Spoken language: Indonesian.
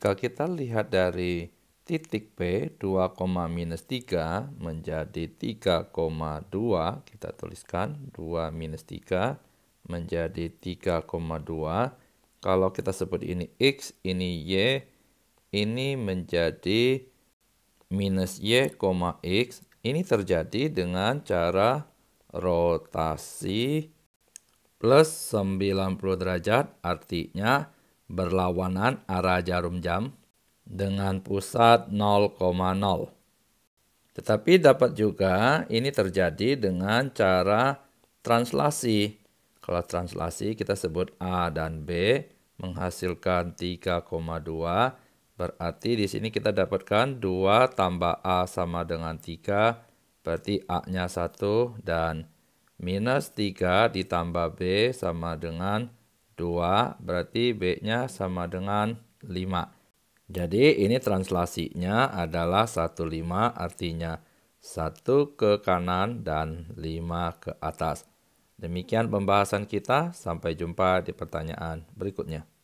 Jika kita lihat dari titik P 2, minus 3 menjadi 3,2 kita tuliskan 2 minus 3 menjadi 3,2 kalau kita sebut ini X ini Y ini menjadi minus Y, X ini terjadi dengan cara rotasi plus 90 derajat artinya berlawanan arah jarum jam dengan pusat 0,0. Tetapi dapat juga ini terjadi dengan cara translasi. Kalau translasi kita sebut A dan B menghasilkan 3,2 berarti di sini kita dapatkan 2 tambah A sama dengan 3 berarti A-nya 1 dan minus 3 ditambah B sama dengan 2 berarti B-nya sama dengan 5. Jadi ini translasinya adalah 1, 5 artinya 1 ke kanan dan 5 ke atas. Demikian pembahasan kita, sampai jumpa di pertanyaan berikutnya.